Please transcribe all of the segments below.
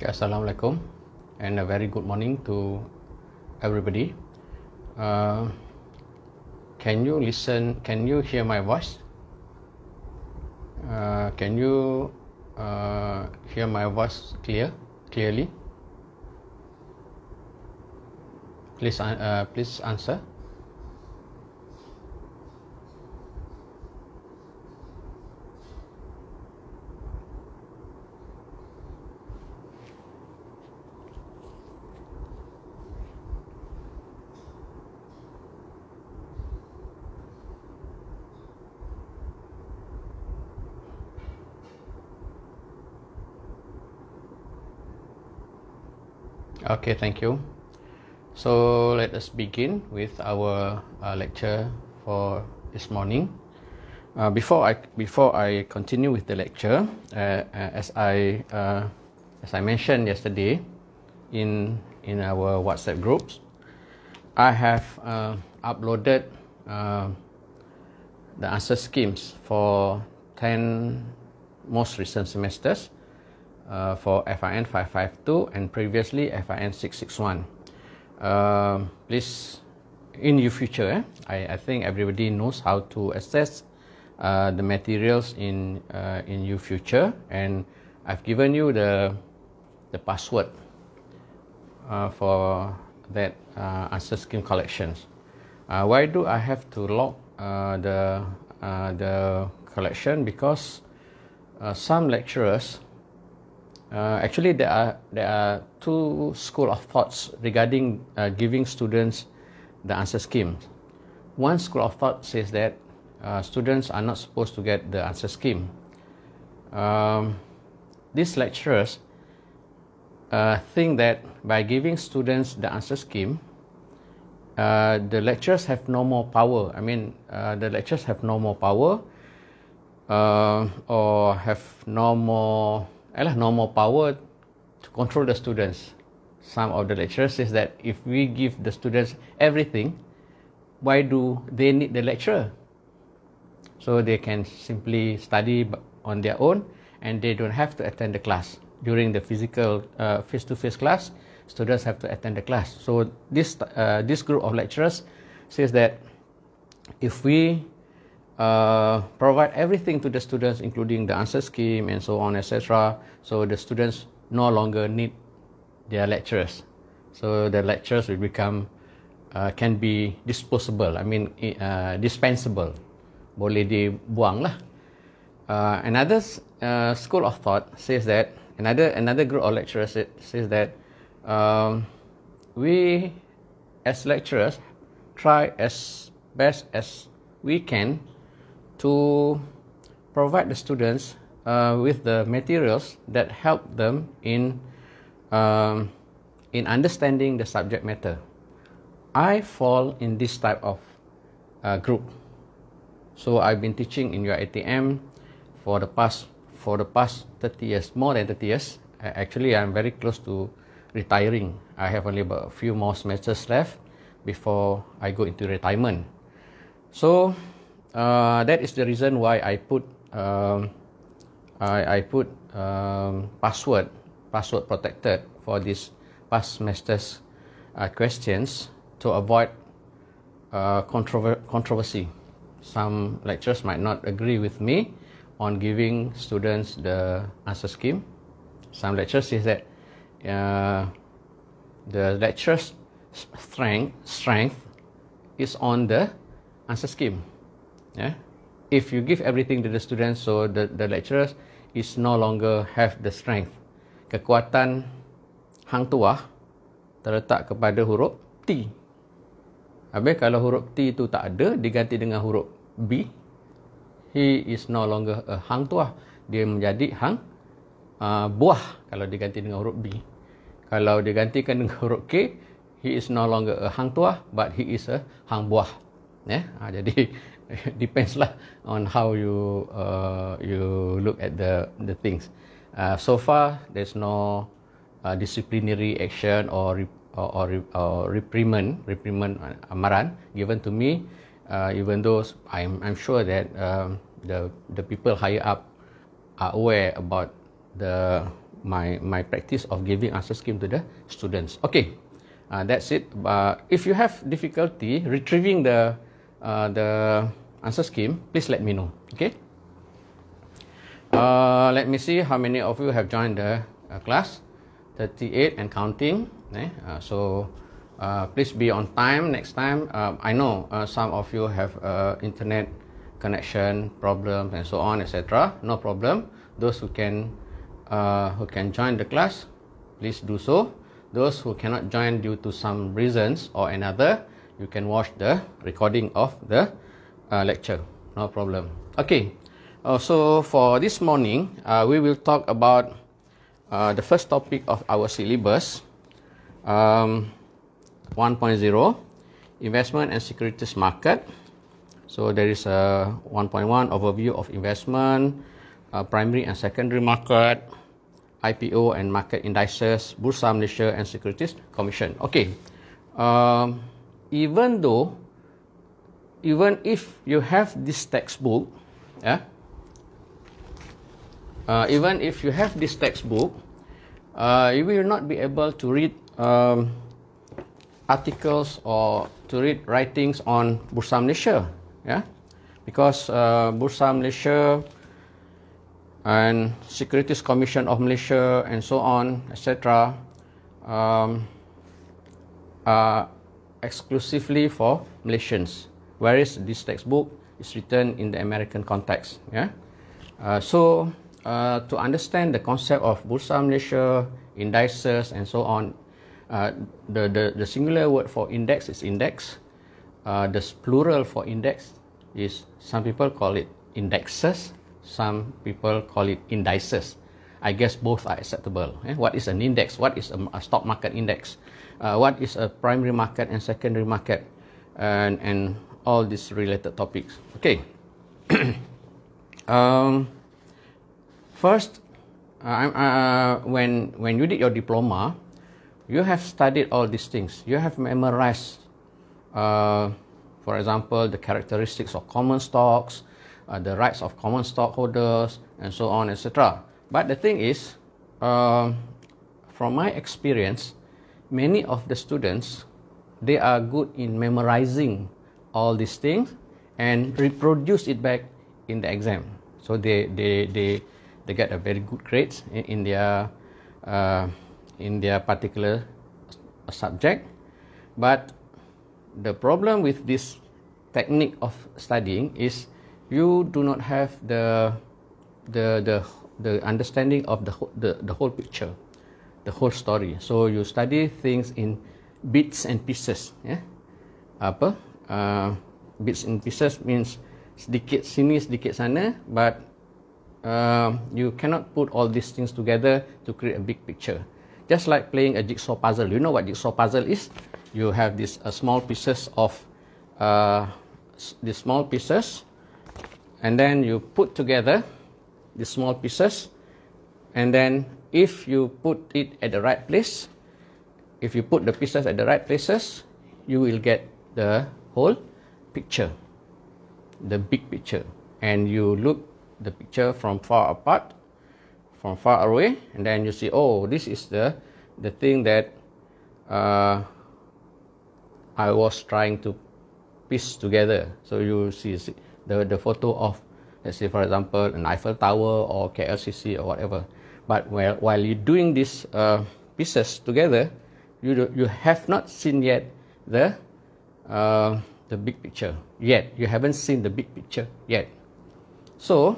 Assalamualaikum and a very good morning to everybody. Uh, can you listen? Can you hear my voice? Uh, can you uh, hear my voice clear, clearly? Please, uh, please answer. Okay, thank you. So let us begin with our uh, lecture for this morning. Uh, before I before I continue with the lecture, uh, uh, as I uh, as I mentioned yesterday in in our WhatsApp groups, I have uh, uploaded uh, the answer schemes for ten most recent semesters. Uh, uh, for FIN 552 and previously FIN 661. Uh, um, please, in your future, eh, I, I think everybody knows how to assess uh, the materials in uh, in your future and I've given you the the password uh, for that uh, answer scheme collections. Uh, why do I have to log uh, the uh, the collection? Because uh, some lecturers uh, actually, there are there are two school of thoughts regarding uh, giving students the answer scheme. One school of thought says that uh, students are not supposed to get the answer scheme. Um, these lecturers uh, think that by giving students the answer scheme, uh, the lecturers have no more power. I mean, uh, the lecturers have no more power or have no more ialah no more power to control the students. Some of the lecturers says that if we give the students everything, why do they need the lecturer? So they can simply study on their own and they don't have to attend the class. During the physical uh, face-to-face class, students have to attend the class. So this, uh, this group of lecturers says that if we Uh, provide everything to the students, including the answer scheme and so on, etc. So the students no longer need their lecturers. So the lectures will become uh, can be disposable. I mean uh, dispensable, boleh dibuang lah. Uh, another uh, school of thought says that another another group of lecturers says that um, we as lecturers try as best as we can to provide the students uh, with the materials that help them in um, in understanding the subject matter. I fall in this type of uh, group. So I've been teaching in your ATM for the past for the past 30 years, more than 30 years. Actually, I'm very close to retiring. I have only about a few more semesters left before I go into retirement. So uh, that is the reason why I put um, I, I put um, password password protected for this past masters uh, questions to avoid uh, controver- controversy. Some lecturers might not agree with me on giving students the answer scheme. Some lecturers say that uh, the lecturer's strength strength is on the answer scheme Yeah? If you give everything to the students, so the, the lecturers is no longer have the strength. Kekuatan hang tua terletak kepada huruf T. Habis kalau huruf T itu tak ada, diganti dengan huruf B. He is no longer a hang tua. Dia menjadi hang uh, buah kalau diganti dengan huruf B. Kalau digantikan dengan huruf K, he is no longer a hang tua, but he is a hang buah. Yeah? Ha, jadi, depends lah on how you uh, you look at the the things. Uh, so far, there's no uh, disciplinary action or or, or, or reprimand reprimand uh, amaran given to me. Uh, even though I'm I'm sure that um, the the people higher up are aware about the my my practice of giving answer scheme to the students. Okay, uh, that's it. Uh, if you have difficulty retrieving the uh, the Answer scheme. please let me know. Okay. Uh, let me see how many of you have joined the uh, class. 38 and counting. Eh? Uh, so uh, please be on time next time. Um, I know uh, some of you have uh, internet connection problems and so on, etc. No problem. Those who can who can join the class, please do so. Those who cannot join due to some reasons or another, you can watch the recording of the uh, lecture no problem okay uh, so for this morning uh, we will talk about uh, the first topic of our syllabus um, 1.0 investment and securities market so there is a 1.1 overview of investment uh, primary and secondary market IPO and market indices Bursa Malaysia and Securities Commission okay um, even though even if you have this textbook, yeah, uh, even if you have this textbook, uh, you will not be able to read um, articles or to read writings on Bursa Malaysia, yeah, because uh, Bursa Malaysia and Securities Commission of Malaysia and so on, etc., um, are exclusively for Malaysians whereas this textbook is written in the American context. Yeah. Uh, so uh, to understand the concept of Bursa Malaysia, indices, and so on, uh, the, the, the singular word for index is index. Uh, the plural for index is some people call it indexes, some people call it indices. I guess both are acceptable. Eh? What is an index? What is a, a stock market index? Uh, what is a primary market and secondary market? And, and all these related topics. Okay. um, first, uh, uh, when when you did your diploma, you have studied all these things. You have memorized, uh, for example, the characteristics of common stocks, uh, the rights of common stockholders, and so on, etc. But the thing is, um, from my experience, many of the students they are good in memorizing all these things and reproduce it back in the exam so they they they, they get a very good grades in, in their uh, in their particular subject but the problem with this technique of studying is you do not have the the the, the understanding of the, the the whole picture the whole story so you study things in bits and pieces yeah? apa uh, bits and pieces means sedikit sini sedikit sana but uh, you cannot put all these things together to create a big picture just like playing a jigsaw puzzle you know what jigsaw puzzle is you have these uh, small pieces of uh, small pieces and then you put together the small pieces and then if you put it at the right place if you put the pieces at the right places you will get the whole picture the big picture and you look the picture from far apart from far away and then you see oh this is the the thing that uh, I was trying to piece together so you see the, the photo of let's say for example an Eiffel Tower or KLCC or whatever but while, while you're doing these uh, pieces together you, do, you have not seen yet the uh, the big picture yet. You haven't seen the big picture yet. So,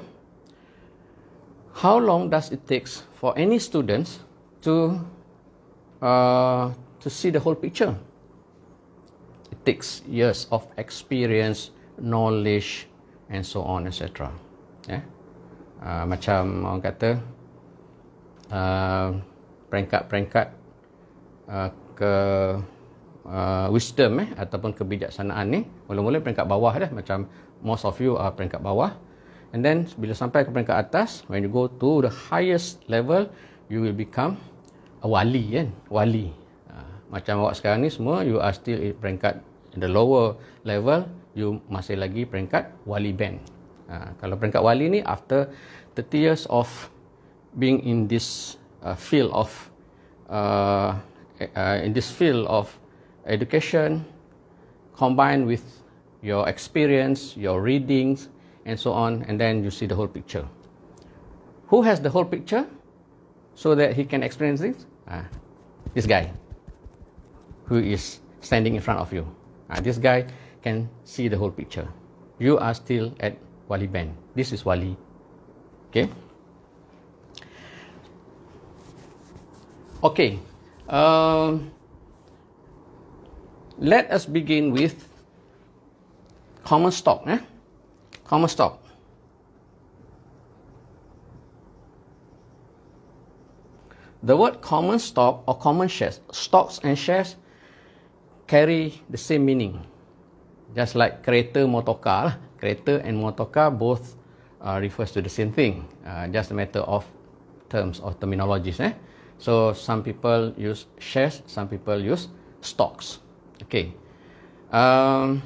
how long does it take for any students to uh, to see the whole picture? It takes years of experience, knowledge, and so on, etc. Yeah? Uh, macam orang kata uh, uh, ke uh, wisdom eh ataupun kebijaksanaan ni mula-mula peringkat bawah dah macam most of you are peringkat bawah and then bila sampai ke peringkat atas when you go to the highest level you will become a wali kan wali uh, macam awak sekarang ni semua you are still in peringkat in the lower level you masih lagi peringkat wali band uh, kalau peringkat wali ni after 30 years of being in this uh, field of uh, eh, uh, in this field of education combined with your experience, your readings, and so on, and then you see the whole picture. Who has the whole picture so that he can experience this? Ah, this guy who is standing in front of you. Ah, this guy can see the whole picture. You are still at Wali Ben. This is Wali. Okay. Okay. Um, let us begin with common stock. Eh? Common stock. The word common stock or common shares, stocks and shares carry the same meaning. Just like kereta motorcar, lah. kereta and motorcar both uh, refers to the same thing. Uh, just a matter of terms or terminologies. Eh? So some people use shares, some people use stocks. Okay. Um,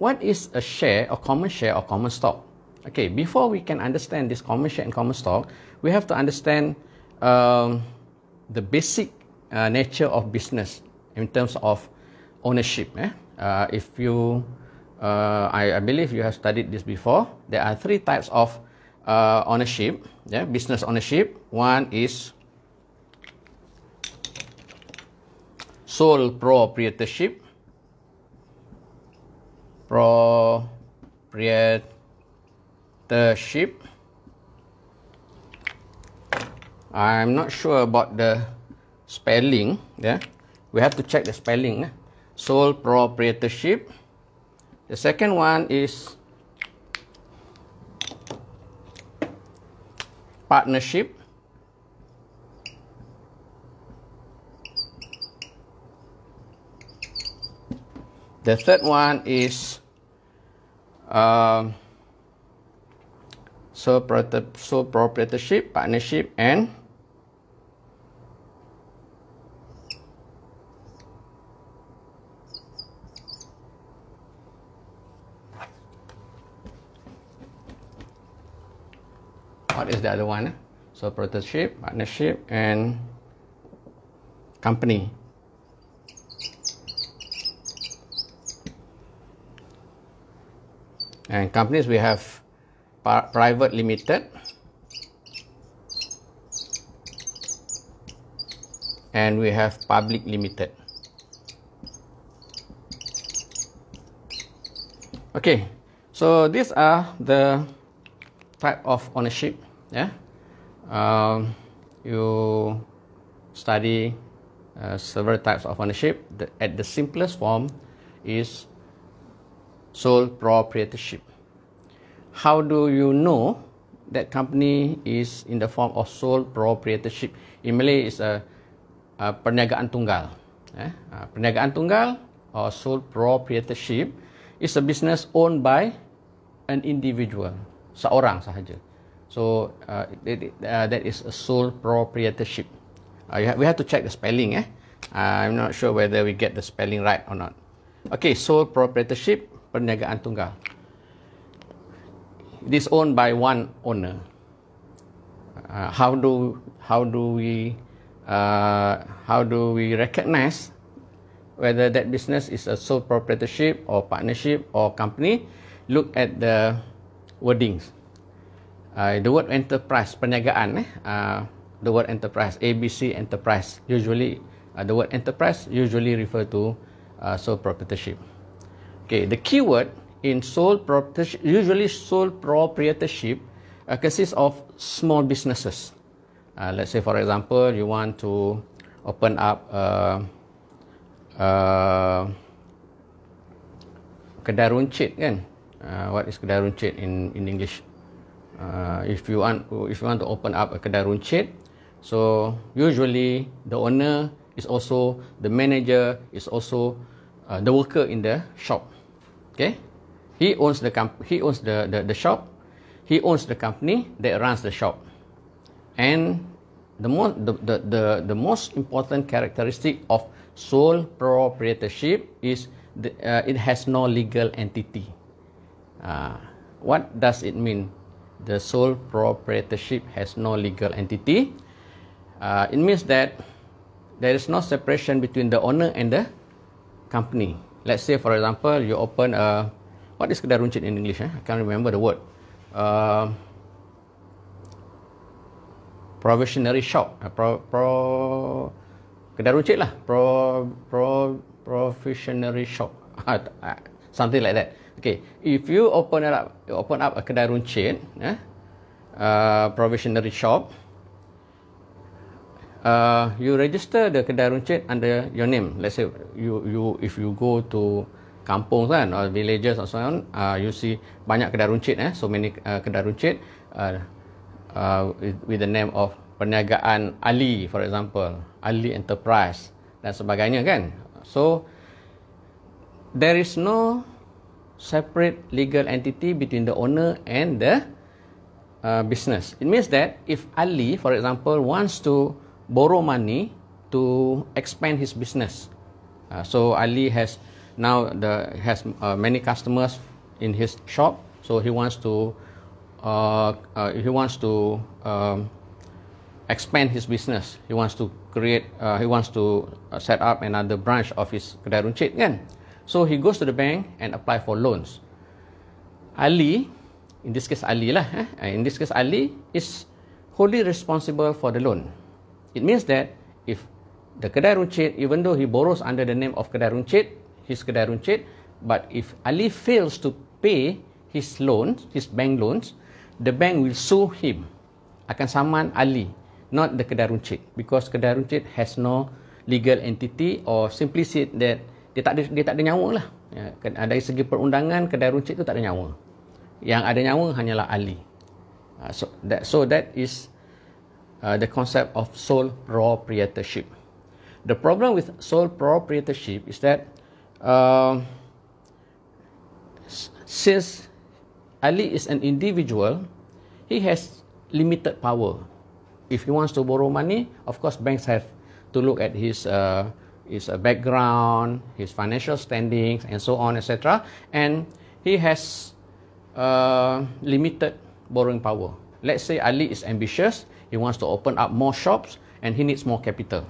what is a share or common share or common stock? Okay, before we can understand this common share and common stock, we have to understand um, the basic uh, nature of business in terms of ownership. Eh? Uh, if you, uh, I, I, believe you have studied this before, there are three types of uh, ownership, yeah? business ownership. One is sole proprietorship proprietorship I'm not sure about the spelling yeah we have to check the spelling eh? sole proprietorship the second one is partnership The third one is um, sole proprietorship, partnership, and what is the other one? So partnership, partnership, and company. and companies we have private limited and we have public limited okay so these are the type of ownership yeah um, you study uh, several types of ownership the, at the simplest form is sole proprietorship. How do you know that company is in the form of sole proprietorship? In Malay, it's a, a perniagaan tunggal. Eh? A perniagaan tunggal or sole proprietorship is a business owned by an individual, seorang sahaja. So uh, it, it, uh, that is a sole proprietorship. Uh, you ha- we have to check the spelling. Eh? Uh, I'm not sure whether we get the spelling right or not. Okay, sole proprietorship perniagaan tunggal. It is owned by one owner. Uh, how do how do we uh, how do we recognize whether that business is a sole proprietorship or partnership or company? Look at the wordings. Uh, the word enterprise, perniagaan, eh? uh, the word enterprise, ABC enterprise, usually uh, the word enterprise usually refer to uh, sole proprietorship. Okay, the keyword in sole proprietorship, usually sole proprietorship, uh, consists of small businesses. Uh, let's say, for example, you want to open up a, uh, a uh, kedai runcit, kan? Uh, what is kedai runcit in, in English? Uh, if you want if you want to open up a kedai runcit, so usually the owner is also the manager is also uh, the worker in the shop. Okay, he owns the comp- he owns the, the, the shop, he owns the company that runs the shop, and the most the, the, the, the most important characteristic of sole proprietorship is the, uh, it has no legal entity. Uh, what does it mean? The sole proprietorship has no legal entity. Uh, it means that there is no separation between the owner and the company. Let's say for example, you open a, what is kedai runcit in English? Eh? I can't remember the word. Uh, provisionary shop. Uh, pro, pro, kedai runcit lah. Pro, pro, provisionary shop. Ah, something like that. Okay, if you open it up, open up a kedai runcit, eh? uh, provisionary shop, uh, you register the kedai runcit under your name. Let's say you you if you go to kampung kan or villages or so on, uh, you see banyak kedai runcit eh, so many uh, kedai runcit uh, uh, with the name of perniagaan Ali, for example, Ali Enterprise dan sebagainya kan. So there is no separate legal entity between the owner and the uh, business. It means that if Ali, for example, wants to borrow money to expand his business. Uh, so Ali has now the has uh, many customers in his shop. So he wants to uh, uh, he wants to um, expand his business. He wants to create uh, he wants to uh, set up another branch of his kedai runcit kan. So he goes to the bank and apply for loans. Ali in this case Ali lah eh? in this case Ali is wholly responsible for the loan. It means that if the kedai runcit, even though he borrows under the name of kedai runcit, his kedai runcit, but if Ali fails to pay his loans, his bank loans, the bank will sue him. Akan saman Ali, not the kedai runcit. Because kedai runcit has no legal entity or simply said that dia tak ada, dia tak ada nyawa lah. Ya, ah, dari segi perundangan, kedai runcit tu tak ada nyawa. Yang ada nyawa hanyalah Ali. Ah, so that, so that is Uh, the concept of sole proprietorship. The problem with sole proprietorship is that uh, since Ali is an individual, he has limited power. If he wants to borrow money, of course banks have to look at his uh, his uh, background, his financial standings, and so on, etc. And he has uh, limited borrowing power. Let's say Ali is ambitious, he wants to open up more shops and he needs more capital.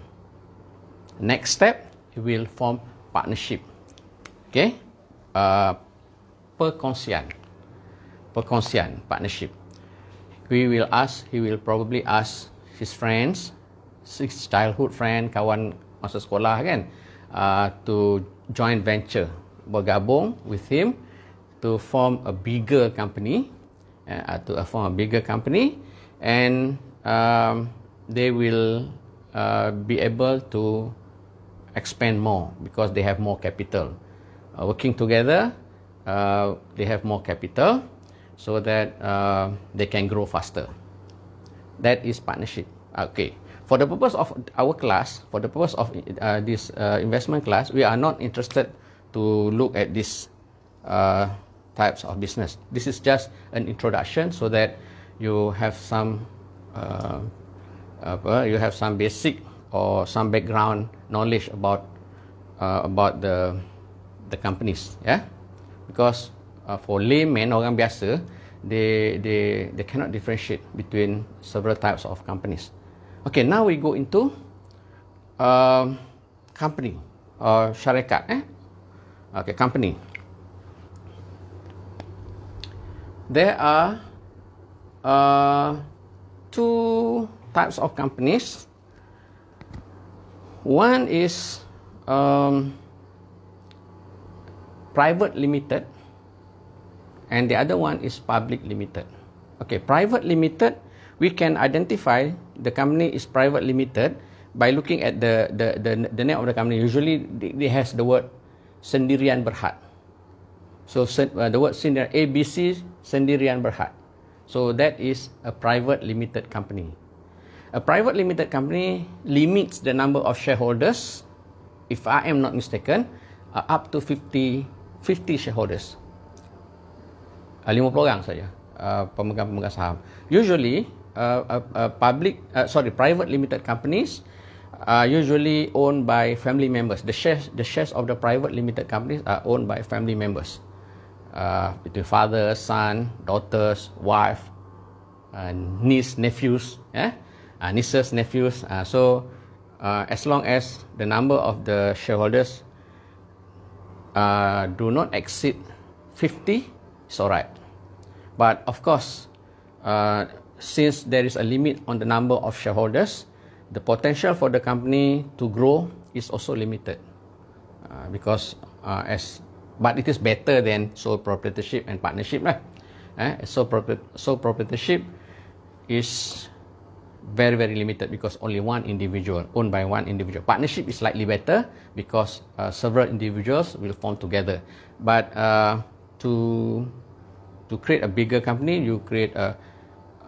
Next step, he will form partnership. Okay, uh, perkongsian, perkongsian partnership. We will ask, he will probably ask his friends, his childhood friend, kawan masa sekolah kan, uh, to join venture, bergabung with him to form a bigger company, uh, to form a bigger company and um, they will uh, be able to expand more because they have more capital. Uh, working together, uh, they have more capital so that uh, they can grow faster. That is partnership. Okay. For the purpose of our class, for the purpose of uh, this uh, investment class, we are not interested to look at these types of business. This is just an introduction so that you have some uh, apa you have some basic or some background knowledge about uh, about the the companies yeah because uh, for layman orang biasa they they they cannot differentiate between several types of companies okay now we go into um company or syarikat eh okay company there are uh two types of companies. One is um, private limited, and the other one is public limited. Okay, private limited, we can identify the company is private limited by looking at the the the, the name of the company. Usually, it has the word Sendirian Berhad. So uh, the word Sendirian ABC Sendirian Berhad. So that is a private limited company. A private limited company limits the number of shareholders, if I am not mistaken, uh, up to 50, 50 shareholders. Uh, 50 orang saja uh, pemegang-pemegang saham. Usually, uh, uh, uh, public, uh, sorry, private limited companies are usually owned by family members. The shares, the shares of the private limited companies are owned by family members. uh, between father, son, daughters, wife, uh, niece, nephews, eh? uh, nieces, nephews. Uh, so uh, as long as the number of the shareholders uh, do not exceed 50, it's all right. But of course, uh, since there is a limit on the number of shareholders, the potential for the company to grow is also limited. Uh, because uh, as but it is better than sole proprietorship and partnership lah. Eh, sole, propriet- sole proprietorship is very very limited because only one individual owned by one individual. Partnership is slightly better because uh, several individuals will form together. But uh, to to create a bigger company, you create a,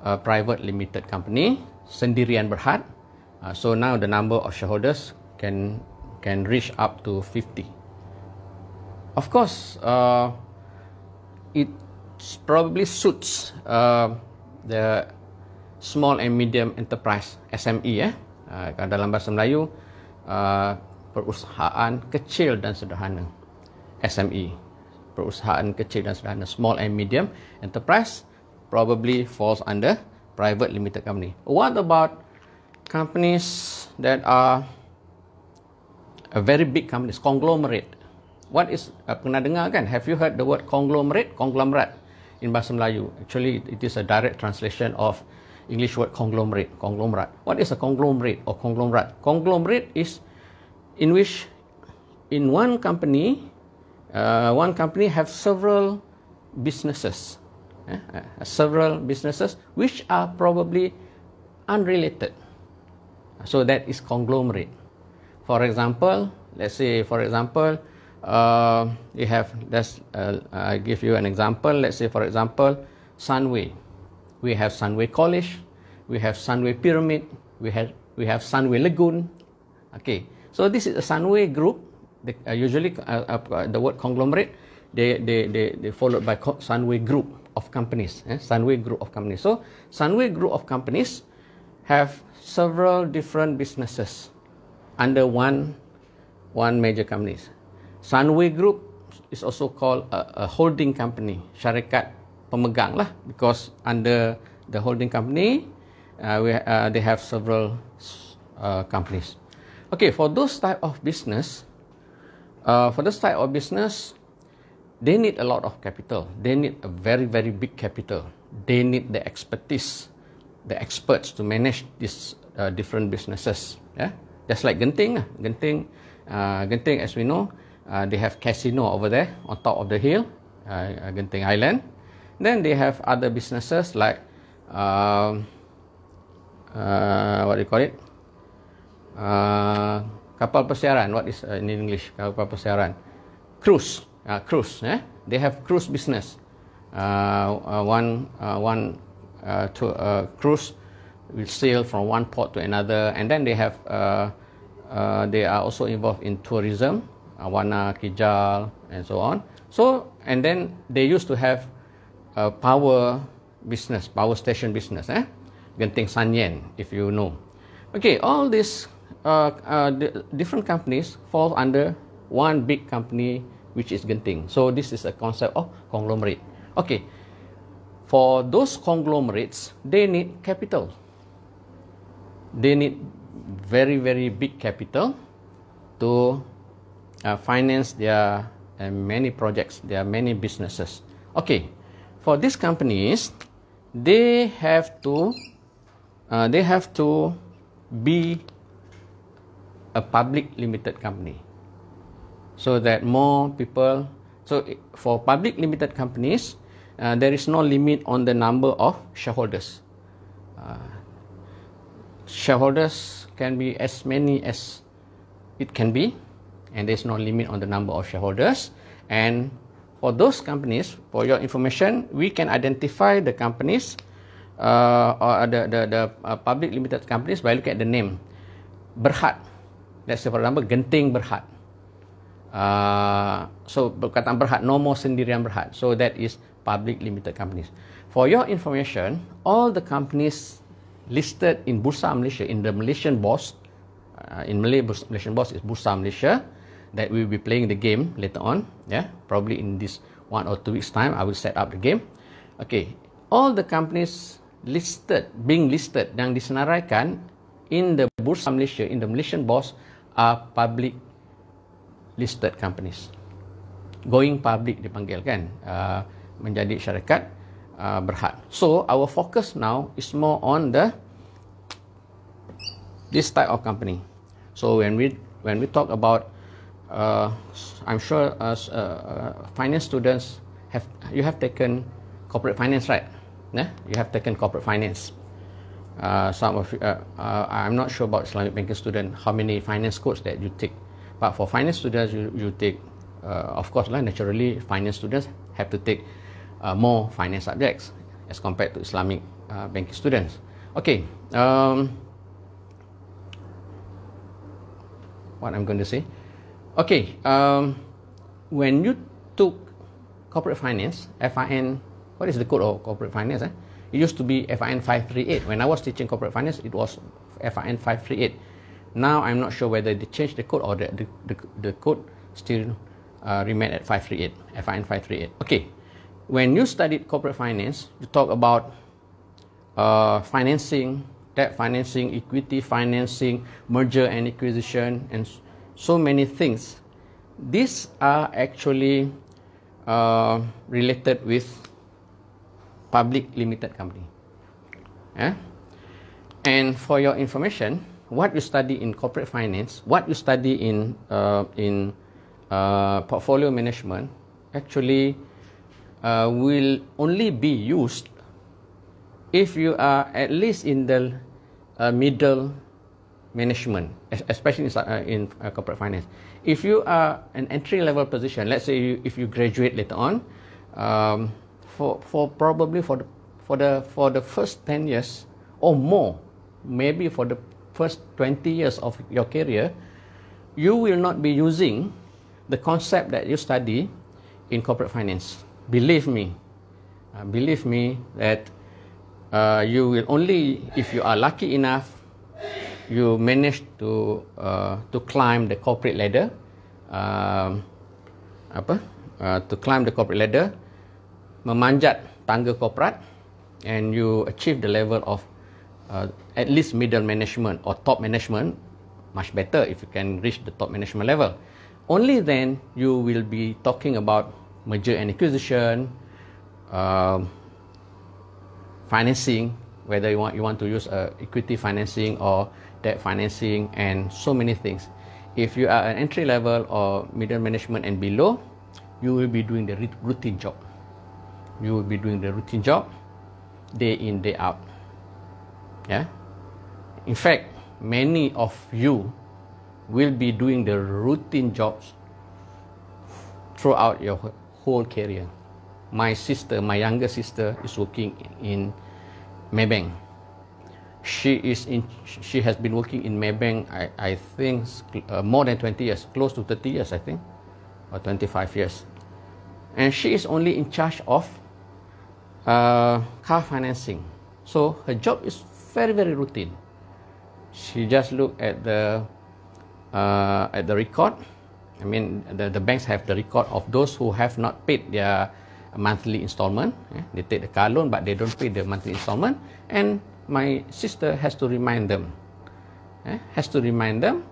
a private limited company sendirian berhad. Uh, so now the number of shareholders can can reach up to 50 of course uh, it probably suits uh, the small and medium enterprise SME eh uh, dalam bahasa Melayu uh, perusahaan kecil dan sederhana SME perusahaan kecil dan sederhana small and medium enterprise probably falls under private limited company what about companies that are a very big companies conglomerate what is uh, pernah dengar kan have you heard the word conglomerate conglomerat in bahasa Melayu actually it is a direct translation of English word conglomerate conglomerate what is a conglomerate or conglomerate conglomerate is in which in one company uh, one company have several businesses eh, uh, several businesses which are probably unrelated so that is conglomerate for example let's say for example uh, you have let's uh, I give you an example let's say for example Sunway we have Sunway College we have Sunway Pyramid we have we have Sunway Lagoon okay so this is a Sunway group uh, usually uh, uh, the word conglomerate they they, they, they followed by Sunway group of companies eh? Sunway group of companies so Sunway group of companies have several different businesses under one one major companies Sunway Group is also called a, a holding company, syarikat pemegang lah because under the holding company uh, we, uh, they have several uh, companies. Okay, for those type of business, uh, for this type of business, they need a lot of capital. They need a very, very big capital. They need the expertise, the experts to manage these uh, different businesses. Yeah? Just like Genting. Genting, uh, Genting, as we know, uh, they have casino over there on top of the hill, uh, uh, Genting Island. Then they have other businesses like um, uh, what do you call it? Uh, kapal persiaran. What is uh, in English? Kapal persiaran. Cruise. Uh, cruise. Eh? They have cruise business. one one to, cruise will sail from one port to another, and then they have they are also involved in tourism Awana, Kijal, and so on. So, and then they used to have a power business, power station business, eh? Genting Sanyen, if you know. Okay, all these uh, uh, different companies fall under one big company, which is Genting. So, this is a concept of conglomerate. Okay, for those conglomerates, they need capital. They need very, very big capital to uh, finance their uh, many projects, their many businesses. Okay, for these companies, they have to uh, they have to be a public limited company so that more people so for public limited companies uh, there is no limit on the number of shareholders uh, shareholders can be as many as it can be and there's no limit on the number of shareholders. And for those companies, for your information, we can identify the companies uh, or the, the, the uh, public limited companies by looking at the name. Berhad. Let's say for example, Genting Berhad. Uh, so perkataan Berhad, no more sendirian Berhad. So that is public limited companies. For your information, all the companies listed in Bursa Malaysia, in the Malaysian Boss, uh, in Malay Bursa, Malaysian Boss is Bursa Malaysia, that we will be playing the game later on. Yeah, probably in this one or two weeks' time, I will set up the game. Okay, all the companies listed, being listed, yang disenaraikan in the Bursa Malaysia, in the Malaysian boss, are public listed companies. Going public dipanggil kan, uh, menjadi syarikat uh, berhad. So, our focus now is more on the this type of company. So, when we when we talk about uh, I'm sure as uh, uh, finance students have you have taken corporate finance, right? Nah, you have taken corporate finance. Uh, some of uh, uh, I'm not sure about Islamic banking student how many finance courses that you take, but for finance students you you take, uh, of course lah naturally finance students have to take uh, more finance subjects as compared to Islamic uh, banking students. Okay, um, what I'm going to say. Okay, um, when you took corporate finance, FIN, what is the code of corporate finance? Eh? It used to be FIN 538. When I was teaching corporate finance, it was FIN 538. Now I'm not sure whether they changed the code or the, the, the, the code still uh, remain at 538, FIN 538. Okay, when you studied corporate finance, you talk about uh, financing, debt financing, equity financing, merger and acquisition, and so many things. These are actually uh, related with public limited company. Yeah? And for your information, what you study in corporate finance, what you study in, uh, in uh, portfolio management, actually uh, will only be used if you are at least in the uh, middle management, especially in, uh, in uh, corporate finance. If you are an entry level position, let's say you, if you graduate later on, um, for for probably for the for the for the first ten years or more, maybe for the first twenty years of your career, you will not be using the concept that you study in corporate finance. Believe me, uh, believe me that. Uh, you will only, if you are lucky enough, you manage to uh, to climb the corporate ladder uh, apa uh, to climb the corporate ladder memanjat tangga korporat and you achieve the level of uh, at least middle management or top management much better if you can reach the top management level only then you will be talking about merger and acquisition uh, financing whether you want you want to use uh, equity financing or debt financing and so many things. If you are an entry level or middle management and below, you will be doing the routine job. You will be doing the routine job day in, day out. Yeah. In fact, many of you will be doing the routine jobs throughout your whole career. My sister, my younger sister, is working in Maybank. she is in she has been working in Maybank I, I think uh, more than 20 years close to 30 years I think or 25 years and she is only in charge of uh, car financing so her job is very very routine she just look at the uh, at the record I mean the, the banks have the record of those who have not paid their monthly installment they take the car loan but they don't pay the monthly installment and my sister has to remind them. Eh, has to remind them,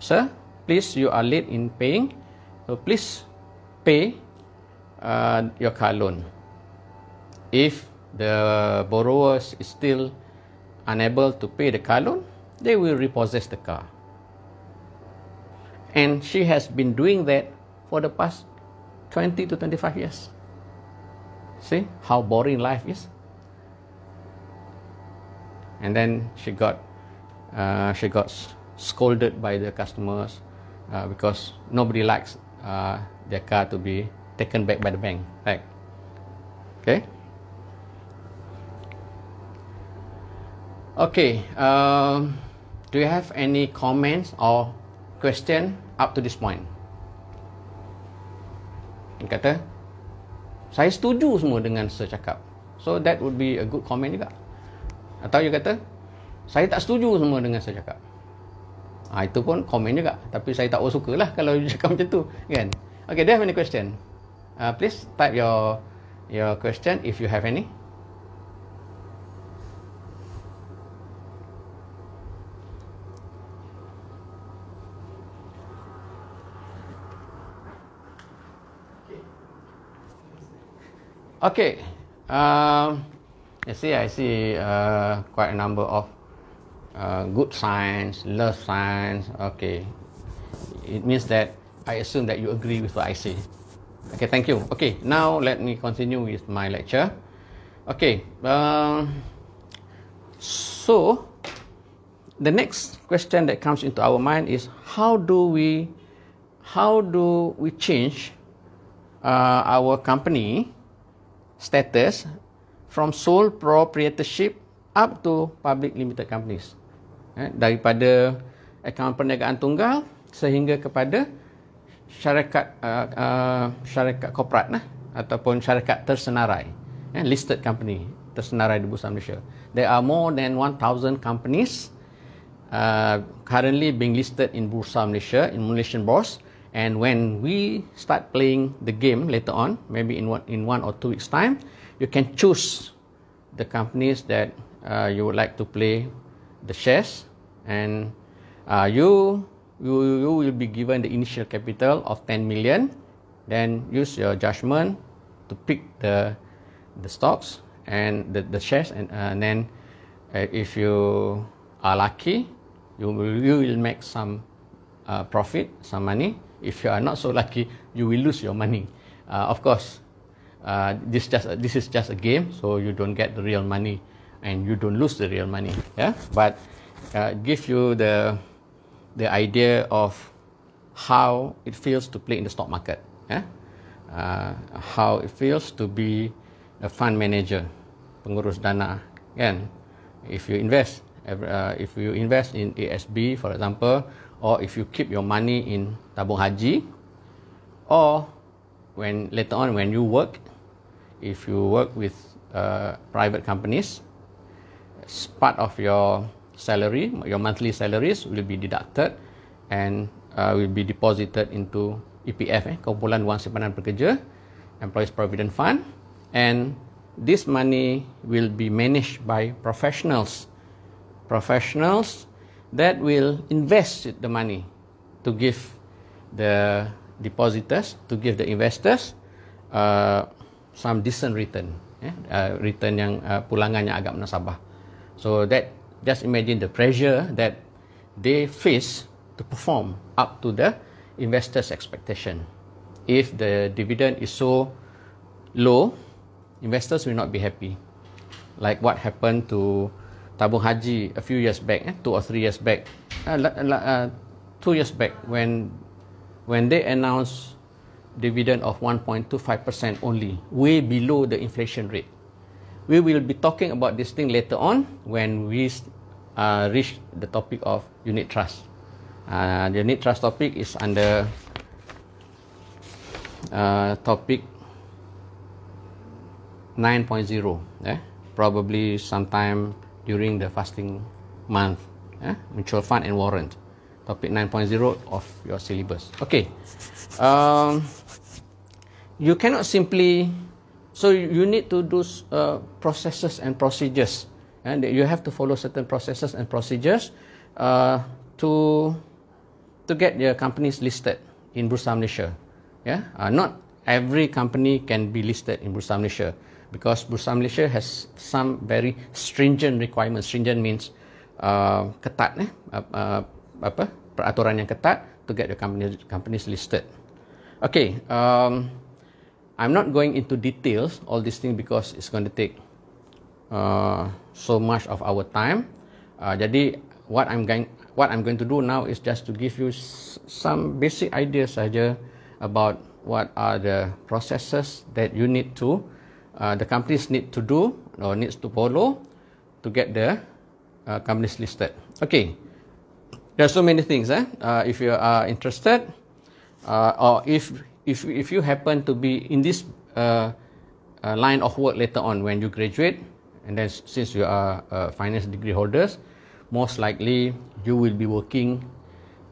sir, please you are late in paying, so please pay uh, your car loan. If the borrowers is still unable to pay the car loan, they will repossess the car. And she has been doing that for the past 20 to 25 years. See how boring life is and then she got uh, she got scolded by the customers uh, because nobody likes uh, their car to be taken back by the bank right okay okay um, do you have any comments or question up to this point kata saya setuju semua dengan sir cakap so that would be a good comment juga atau dia kata, saya tak setuju semua dengan saya cakap. Ha, itu pun komen juga. Tapi saya tak suka lah kalau dia cakap macam tu. Kan? Okay, do you have any question? Uh, please type your your question if you have any. Okay. Um, uh, I see, I see uh, quite a number of uh, good signs, love signs. Okay, it means that I assume that you agree with what I say. Okay, thank you. Okay, now let me continue with my lecture. Okay, um, so the next question that comes into our mind is how do we how do we change uh, our company status from sole proprietorship up to public limited companies. Eh, daripada akaun perniagaan tunggal sehingga kepada syarikat uh, uh, syarikat korporat nah, ataupun syarikat tersenarai. Eh, listed company tersenarai di Bursa Malaysia. There are more than 1,000 companies uh, currently being listed in Bursa Malaysia, in Malaysian Bourse. And when we start playing the game later on, maybe in one, in one or two weeks time, you can choose the companies that uh, you would like to play the shares and uh, you, you you will be given the initial capital of 10 million then use your judgment to pick the the stocks and the, the shares and, uh, and then uh, if you are lucky you will, you will make some uh, profit some money if you are not so lucky you will lose your money uh, of course uh, this just this is just a game so you don't get the real money and you don't lose the real money yeah but uh, give you the the idea of how it feels to play in the stock market yeah uh, how it feels to be a fund manager pengurus dana kan if you invest uh, if you invest in ASB for example or if you keep your money in tabung haji or when later on when you work if you work with uh, private companies part of your salary your monthly salaries will be deducted and uh, will be deposited into EPF eh, kumpulan wang simpanan pekerja employees provident fund and this money will be managed by professionals professionals that will invest the money to give the depositors to give the investors uh, some decent return eh? uh, return yang uh, pulangan yang agak menasabah so that just imagine the pressure that they face to perform up to the investors expectation if the dividend is so low investors will not be happy like what happened to tabung haji a few years back eh? two or three years back uh, uh, uh, two years back when when they announced dividend of 1.25% only, way below the inflation rate. We will be talking about this thing later on when we uh, reach the topic of unit trust. Uh, the unit trust topic is under uh, topic 9.0, eh? probably sometime during the fasting month, eh? mutual fund and warrant. topic 9.0 of your syllabus. Okay. Um, you cannot simply, so you need to do uh, processes and procedures. Eh, and you have to follow certain processes and procedures uh, to to get your companies listed in Bursa Malaysia. Yeah, uh, not every company can be listed in Bursa Malaysia because Bursa Malaysia has some very stringent requirements. Stringent means uh, ketat, eh? Uh, uh, apa? peraturan yang ketat to get the company companies listed. Okay, um, I'm not going into details all these things because it's going to take uh, so much of our time. Uh, jadi what I'm going what I'm going to do now is just to give you some basic ideas saja about what are the processes that you need to uh, the companies need to do or needs to follow to get the uh, companies listed. Okay. there are so many things eh? Uh, if you are interested uh, or if if if you happen to be in this uh, uh line of work later on when you graduate and then since you are finance degree holders most likely you will be working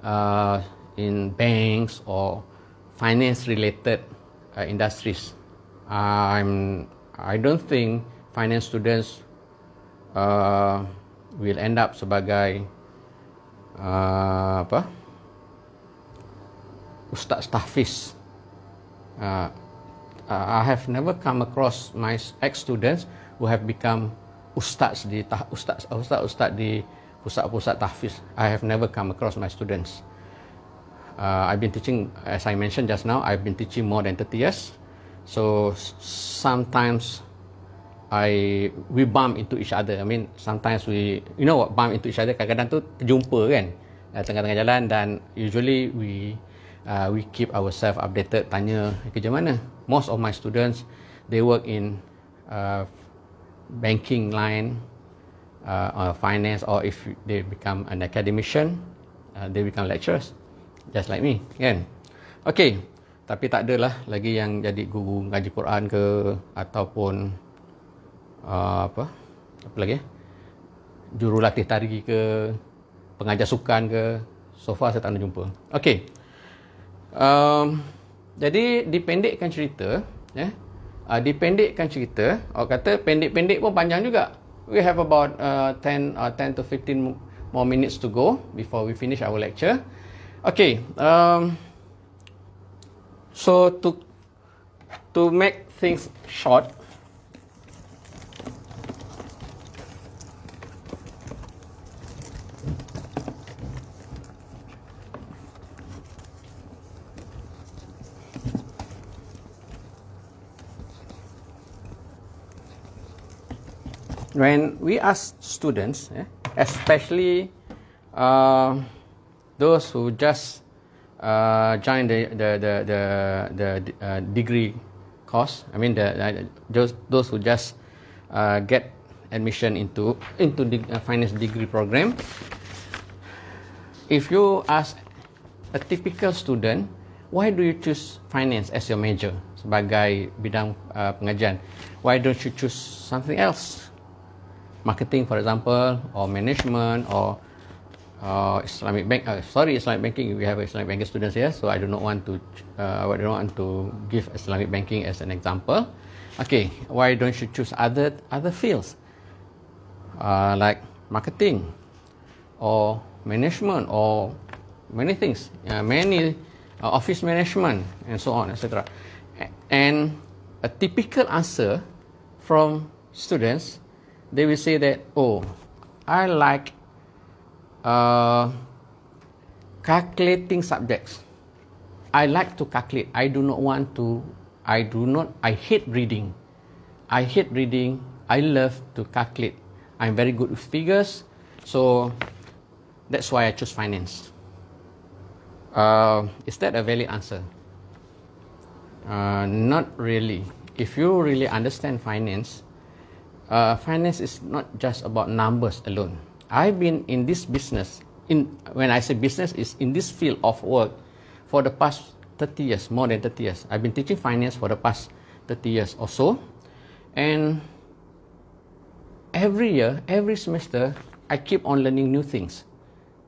uh, in banks or finance related uh, industries I'm I don't think finance students will end up sebagai Ah, apa Ustaz Tahfiz. Uh, I have never come across my ex students who have become ustaz di ustaz ustaz ustaz di pusat-pusat tahfiz. I have never come across my students. Uh, I've been teaching as I mentioned just now, I've been teaching more than 30 years. So sometimes I we bump into each other. I mean, sometimes we you know what bump into each other. Kadang-kadang tu jumpa, kan uh, tengah-tengah jalan dan usually we uh, we keep ourselves updated. Tanya kerja mana. Most of my students they work in uh, banking line uh, or finance or if they become an academician, uh, they become lecturers, just like me, kan? Okay, tapi tak adalah lagi yang jadi guru ngaji Quran ke ataupun uh, apa apa lagi eh? jurulatih tari ke pengajar sukan ke so far saya tak pernah jumpa okey um, jadi dipendekkan cerita ya yeah. uh, dipendekkan cerita orang kata pendek-pendek pun panjang juga we have about uh, 10 uh, 10 to 15 more minutes to go before we finish our lecture okey um, so to to make things short when we ask students, eh, especially uh, those who just uh, join the the the the, the uh, degree course, I mean the, those those who just uh, get admission into into the uh, finance degree program. If you ask a typical student, why do you choose finance as your major sebagai bidang uh, pengajian? Why don't you choose something else? marketing, for example, or management, or uh, Islamic bank. Uh, sorry, Islamic banking. We have Islamic banking students here, so I do not want to. Uh, I do not want to give Islamic banking as an example. Okay, why don't you choose other other fields uh, like marketing or management or many things, uh, many uh, office management and so on, etc. And a typical answer from students they will say that oh i like uh, calculating subjects i like to calculate i do not want to i do not i hate reading i hate reading i love to calculate i'm very good with figures so that's why i chose finance uh, is that a valid answer uh, not really if you really understand finance uh, finance is not just about numbers alone. I've been in this business, in when I say business, is in this field of work for the past 30 years, more than 30 years. I've been teaching finance for the past 30 years or so. And every year, every semester, I keep on learning new things.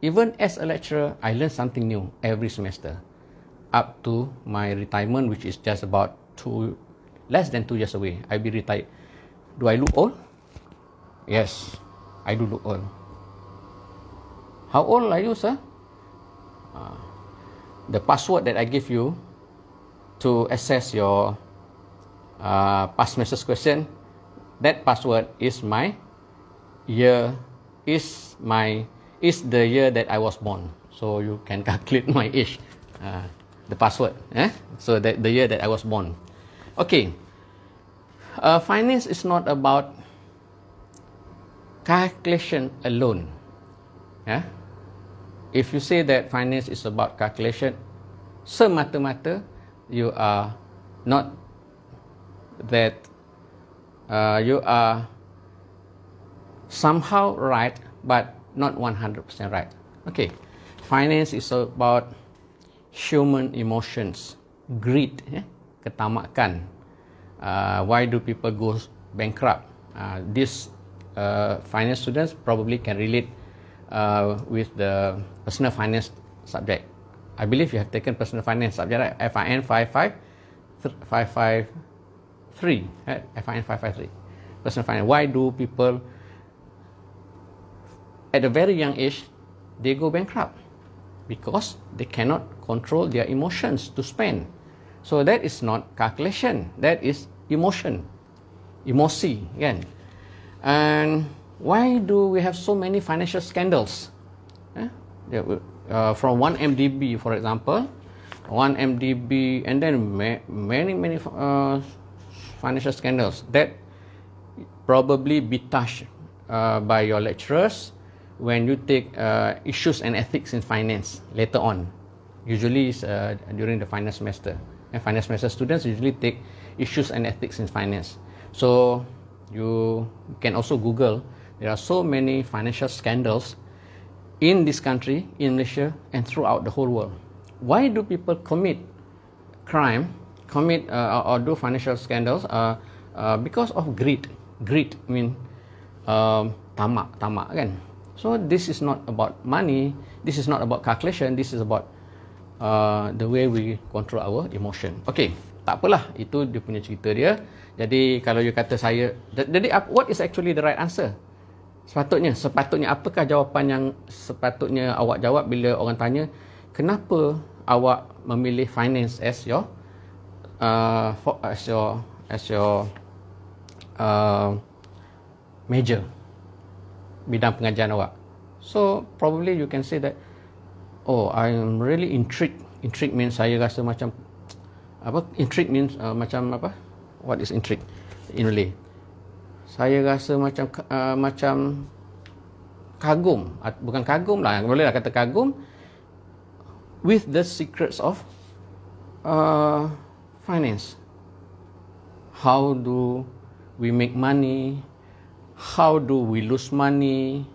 Even as a lecturer, I learn something new every semester up to my retirement, which is just about two, less than two years away. I'll be retired do I look old? Yes, I do look old. How old are you, sir? Uh, the password that I give you to access your uh, past message question, that password is my year, is my, is the year that I was born. So you can calculate my age, uh, the password, eh? So that the year that I was born. Okay uh, finance is not about calculation alone. Yeah? If you say that finance is about calculation, semata-mata, you are not that uh, you are somehow right, but not 100% right. Okay, finance is about human emotions, greed, yeah? ketamakan uh, why do people go bankrupt? Uh, this uh, finance students probably can relate uh, with the personal finance subject. I believe you have taken personal finance subject, right? FIN 553, FIN 553, personal finance. Why do people, at a very young age, they go bankrupt? Because they cannot control their emotions to spend. So that is not calculation, that is emotion, emosi again. And why do we have so many financial scandals? Eh? Uh, from one MDB, for example, one MDB, and then ma- many many uh, financial scandals that probably be touched uh, by your lecturers when you take uh, issues and ethics in finance later on. Usually, it's uh, during the final semester and finance master students usually take issues and ethics in finance. So you can also Google. There are so many financial scandals in this country, in Malaysia, and throughout the whole world. Why do people commit crime, commit uh, or do financial scandals? Uh, uh, because of greed. Greed, I mean, um, tamak, tamak kan. So this is not about money. This is not about calculation. This is about uh, the way we control our emotion. Okay, tak apalah. Itu dia punya cerita dia. Jadi, kalau you kata saya, jadi what is actually the right answer? Sepatutnya, sepatutnya apakah jawapan yang sepatutnya awak jawab bila orang tanya, kenapa awak memilih finance as your, uh, for, as your, as your uh, major bidang pengajian awak? So, probably you can say that, oh I'm really intrigued intrigued means saya rasa macam apa intrigued means uh, macam apa what is intrigued in Malay saya rasa macam uh, macam kagum bukan kagum lah boleh lah kata kagum with the secrets of uh, finance how do we make money how do we lose money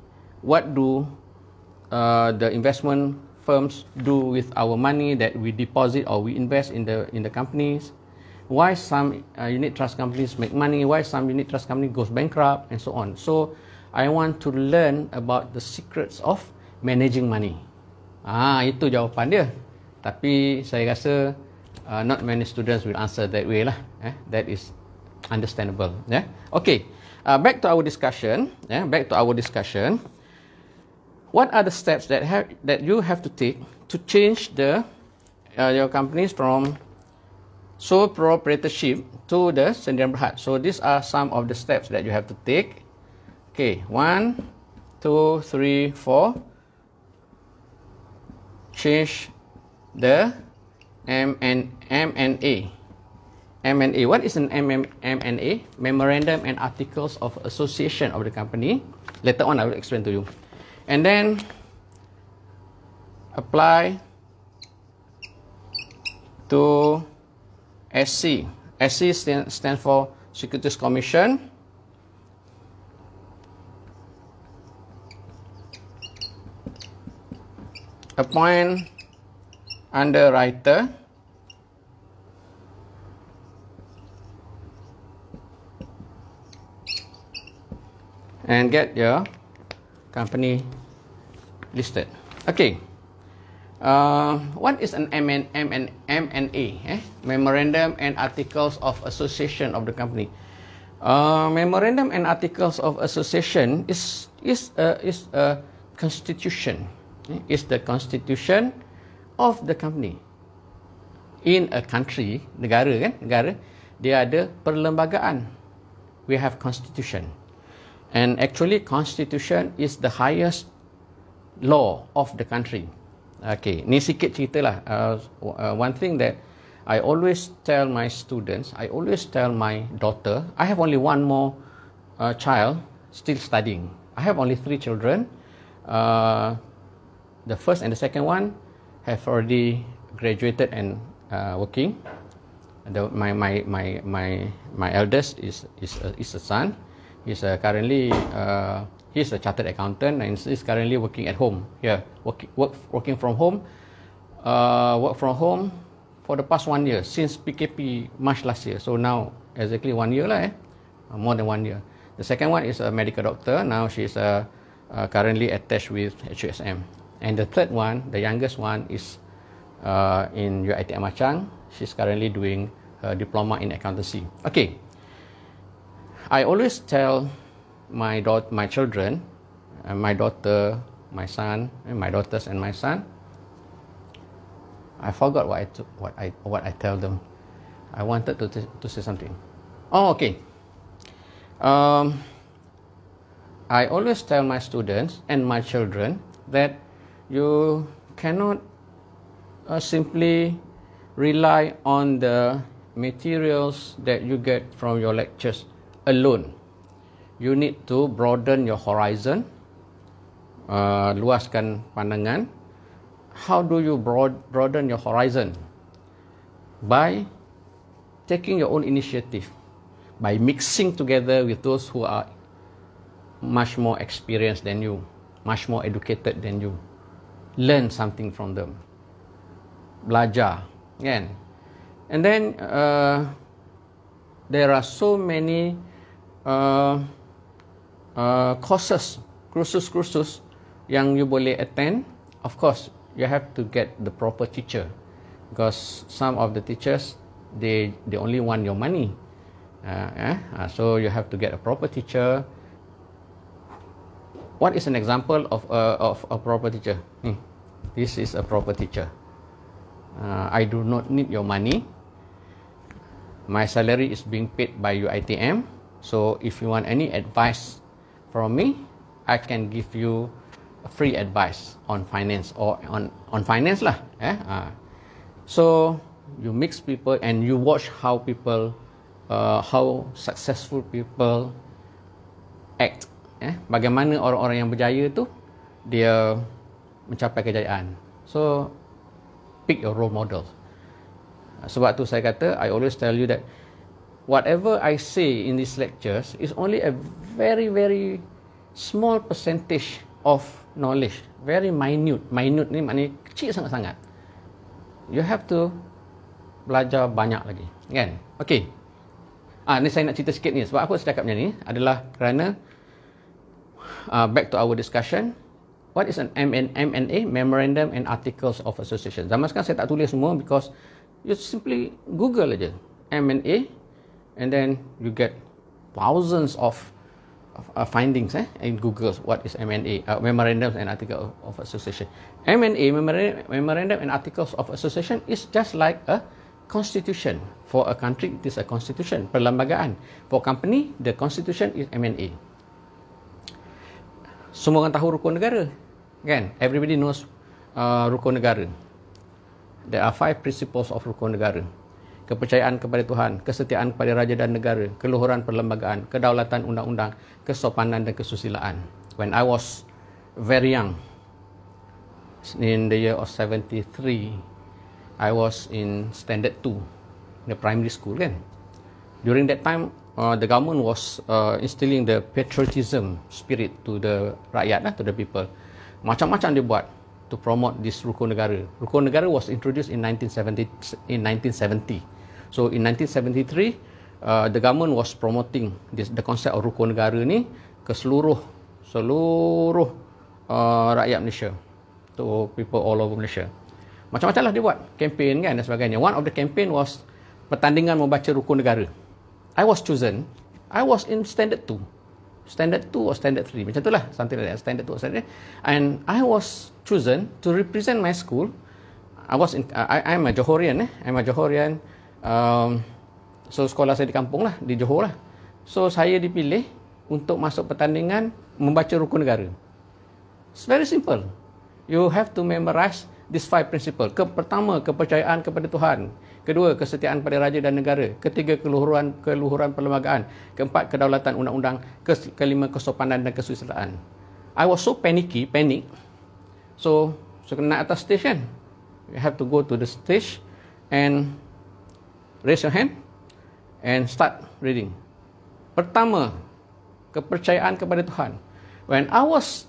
what do uh, the investment firms do with our money that we deposit or we invest in the in the companies why some uh, unit trust companies make money why some unit trust company goes bankrupt and so on so i want to learn about the secrets of managing money ah itu jawapan dia tapi saya rasa uh, not many students will answer that way lah eh that is understandable yeah okay uh, back to our discussion yeah back to our discussion what are the steps that have that you have to take to change the uh, your companies from sole proprietorship to the sendirian berhad? So these are some of the steps that you have to take. Okay, one, two, three, four. Change the M and M and A. MNA. What is an and MNA? Memorandum and Articles of Association of the company. Later on, I will explain to you. and then apply to SC. SC stands for Securities Commission. Appoint underwriter. And get your company listed. Okay. Uh, what is an M and M M and MNA? Eh? Memorandum and Articles of Association of the company. Uh, Memorandum and Articles of Association is is a, is a constitution. Eh? It's the constitution of the company. In a country, negara kan? Negara, dia ada perlembagaan. We have constitution. and actually constitution is the highest law of the country okay ni sikit cerita lah uh, uh, one thing that I always tell my students I always tell my daughter I have only one more uh, child still studying I have only three children uh, the first and the second one have already graduated and uh, working the, my, my, my, my, my eldest is, is, a, is a son He's uh, currently uh, he's a chartered accountant and he's currently working at home. Yeah, work, work working from home. Uh, work from home for the past one year since PKP March last year. So now exactly one year lah. Eh? Uh, more than one year. The second one is a medical doctor. Now she's uh, uh, currently attached with HSM. And the third one, the youngest one, is uh, in UITM Machang. She's currently doing her diploma in accountancy. Okay. I always tell my daughter, my children, and uh, my daughter, my son, and eh, my daughters and my son. I forgot what I t- what I what I tell them. I wanted to t- to say something. Oh, okay. Um, I always tell my students and my children that you cannot uh, simply rely on the materials that you get from your lectures alone. You need to broaden your horizon, uh, luaskan pandangan. How do you broad, broaden your horizon? By taking your own initiative, by mixing together with those who are much more experienced than you, much more educated than you. Learn something from them. Belajar. Yeah. Kan? And then uh, there are so many uh, uh, courses, cruises, cruises yang you boleh attend. Of course, you have to get the proper teacher because some of the teachers they they only want your money. Uh, eh? uh, so you have to get a proper teacher. What is an example of a of a proper teacher? Hmm. This is a proper teacher. Uh, I do not need your money. My salary is being paid by UITM. So if you want any advice from me, I can give you free advice on finance or on on finance lah. Eh? Uh, so you mix people and you watch how people, uh, how successful people act. Eh? Bagaimana orang-orang yang berjaya tu dia mencapai kejayaan. So pick your role model. Sebab tu saya kata, I always tell you that whatever I say in these lectures is only a very, very small percentage of knowledge. Very minute. Minute ni maknanya kecil sangat-sangat. You have to belajar banyak lagi. Kan? Okay. Ah, ni saya nak cerita sikit ni. Sebab apa saya cakap macam ni? Adalah kerana uh, back to our discussion. What is an M M and and A Memorandum and Articles of Association. Zaman sekarang saya tak tulis semua because you simply Google aja. A and then you get thousands of uh, findings eh, in Google. What is MNA? Uh, Memorandum and Article of Association. MNA, Memorandum and Articles of Association, is just like a constitution. For a country, it is a constitution, perlembagaan. For company, the constitution is MNA. Semua orang tahu rukun negara. Kan? Everybody knows uh, rukun negara. There are five principles of rukun negara kepercayaan kepada Tuhan, kesetiaan kepada raja dan negara, keluhuran perlembagaan, kedaulatan undang-undang, kesopanan dan kesusilaan. When I was very young, in the year of 73, I was in standard 2, the primary school kan. During that time, Uh, the government was uh, instilling the patriotism spirit to the rakyat lah, to the people. Macam-macam dia buat to promote this rukun negara. Rukun negara was introduced in 1970. In So in 1973, uh, the government was promoting this, the concept of rukun negara ni ke seluruh seluruh uh, rakyat Malaysia. To people all over Malaysia. Macam-macam lah dia buat. Campaign kan dan sebagainya. One of the campaign was pertandingan membaca rukun negara. I was chosen. I was in standard 2. Standard 2 or standard 3. Macam tu lah. Something like that. Standard 2 or standard 3. And I was chosen to represent my school. I was in, I, I'm a Johorian. Eh? I'm a Johorian um, so sekolah saya di kampung lah di Johor lah so saya dipilih untuk masuk pertandingan membaca rukun negara it's very simple you have to memorize these five principle ke pertama kepercayaan kepada Tuhan kedua kesetiaan pada raja dan negara ketiga keluhuran keluhuran perlembagaan keempat kedaulatan undang-undang kelima kesopanan dan kesusilaan I was so panicky, panic. So, so kena atas stage kan? You have to go to the stage and raise your hand and start reading. Pertama, kepercayaan kepada Tuhan. When I was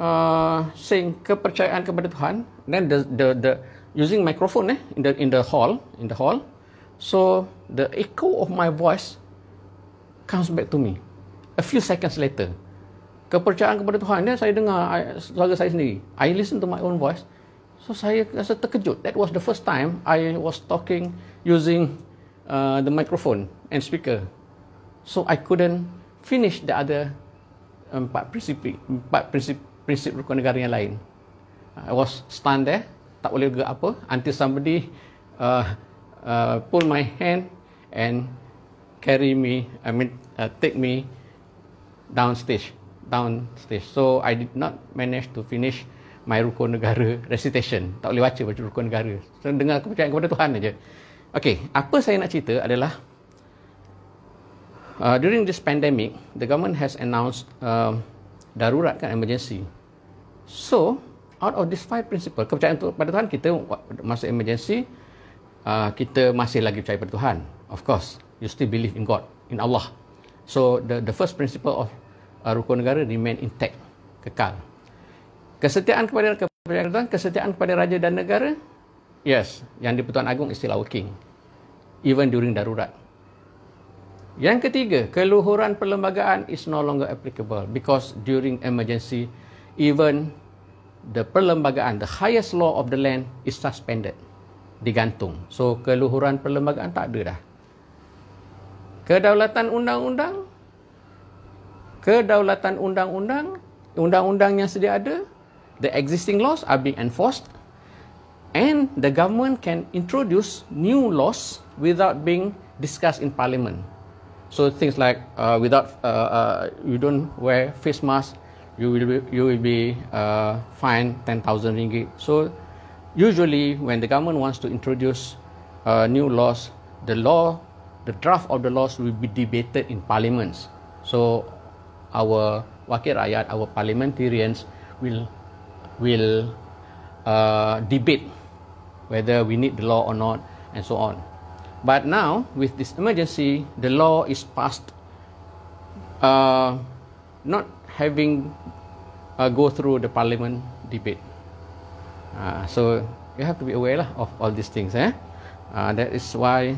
uh, saying kepercayaan kepada Tuhan, then the the the using microphone eh in the in the hall in the hall, so the echo of my voice comes back to me a few seconds later. Kepercayaan kepada Tuhan, then saya dengar eh, suara saya sendiri. I listen to my own voice. So saya rasa terkejut. That was the first time I was talking using uh, the microphone and speaker. So I couldn't finish the other empat um, prinsip empat prinsip prinsip rukun negara yang lain. I was stand there, tak boleh gerak apa until somebody uh, uh, pull my hand and carry me, I mean uh, take me down stage, down stage. So I did not manage to finish my rukun negara recitation. Tak boleh baca baca rukun negara. Saya dengar kepercayaan kepada Tuhan aja. Okey, apa saya nak cerita adalah uh, during this pandemic, the government has announced uh, um, darurat kan emergency. So, out of these five principle, kepercayaan tu, pada Tuhan kita masa emergency, uh, kita masih lagi percaya pada Tuhan. Of course, you still believe in God, in Allah. So, the the first principle of uh, rukun negara remain intact, kekal. Kesetiaan kepada kepada Tuhan, kesetiaan kepada raja dan negara. Yes, yang di Pertuan Agung istilah working. Even during darurat. Yang ketiga, keluhuran perlembagaan is no longer applicable because during emergency, even the perlembagaan, the highest law of the land is suspended, digantung. So, keluhuran perlembagaan tak ada dah. Kedaulatan undang-undang, kedaulatan undang-undang, undang-undang yang sedia ada, the existing laws are being enforced and the government can introduce new laws without being discussed in parliament. So things like uh, without uh, uh, you don't wear face mask, you will be, you will be uh, fined ten thousand ringgit. So usually when the government wants to introduce uh, new laws, the law, the draft of the laws will be debated in parliaments. So our wakil rakyat, our parliamentarians will will uh, debate whether we need the law or not, and so on. But now, with this emergency, the law is passed, uh, not having uh, go through the parliament debate. Uh, so you have to be aware lah, of all these things. Eh? Uh, that is why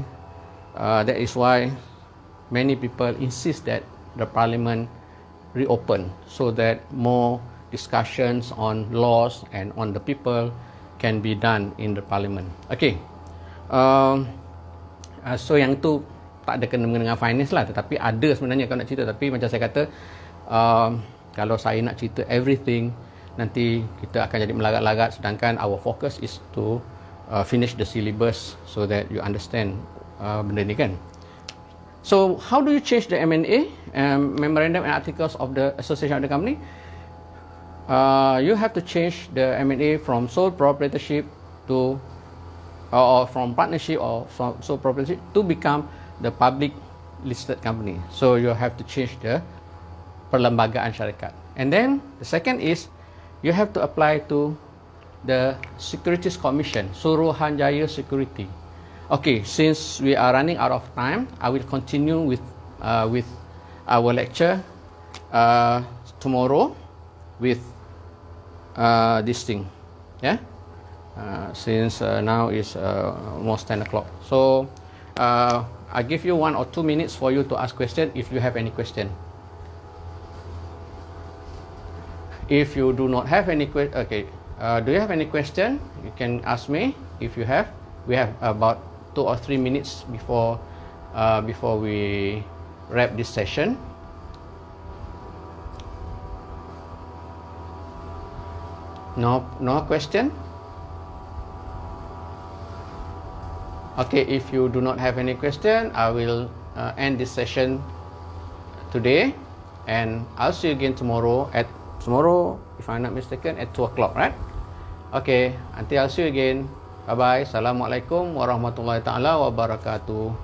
uh, that is why many people insist that the parliament reopen so that more discussions on laws and on the people can be done in the parliament. Okay. Um, uh, so yang tu tak ada kena dengan finance lah tetapi ada sebenarnya kalau nak cerita tapi macam saya kata um, kalau saya nak cerita everything nanti kita akan jadi melagak-lagak sedangkan our focus is to uh, finish the syllabus so that you understand uh, benda ni kan. So how do you change the MNA um, memorandum and articles of the association of the company? uh, you have to change the M&A from sole proprietorship to or from partnership or from sole proprietorship to become the public listed company. So you have to change the perlembagaan syarikat. And then the second is you have to apply to the Securities Commission, Suruhanjaya Security. Okay, since we are running out of time, I will continue with uh, with our lecture uh, tomorrow with uh, this thing yeah uh, since uh, now is uh, almost 10 o'clock so uh, I give you one or two minutes for you to ask question if you have any question if you do not have any question okay uh, do you have any question you can ask me if you have we have about two or three minutes before uh, before we wrap this session No, no question. Okay, if you do not have any question, I will uh, end this session today, and I'll see you again tomorrow at tomorrow, if I'm not mistaken, at two o'clock, right? Okay, until I'll see you again. Bye bye. Assalamualaikum warahmatullahi taala wabarakatuh.